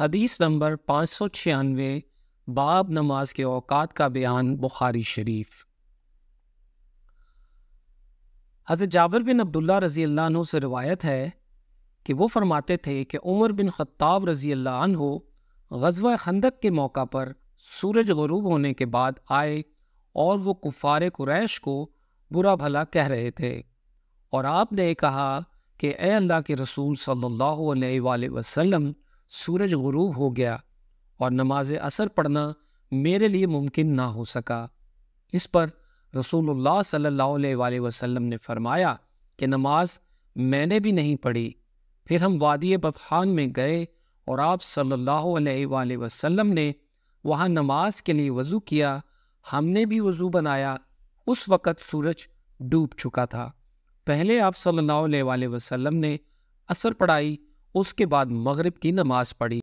हदीस नंबर पाँच सौ छियानवे बाब नमाज के अवकात का बयान बुखारी शरीफ हज़रत जाबर बिन अब्दुल्ला रज़ी अल्लाह से रवायत है कि वो फरमाते थे कि उमर बिन ख़त्ताब रज़ी अल्लाह हो गजवा खंदक के मौका पर सूरज गरूब होने के बाद आए और वो कुफ़ार कुरैश को बुरा भला कह रहे थे और आपने कहा कि ए अल्लाह के रसूल सल्लल्लाहु अलैहि वसल्लम सूरज गुरूब हो गया और नमाज असर पढ़ना मेरे लिए मुमकिन ना हो सका इस पर रसूलुल्लाह सल्लल्लाहु वसलम वसल्लम ने फरमाया कि नमाज मैंने भी नहीं पढ़ी फिर हम वादिय बतखान में गए और आप सल्ला वसलम ने वहाँ नमाज के लिए वज़ू किया हमने भी वज़ू बनाया उस वक़्त सूरज डूब चुका था पहले आप सल्लल्लाहु अलैहि वसल्लम ने असर पढ़ाई उसके बाद मगरब की नमाज़ पढ़ी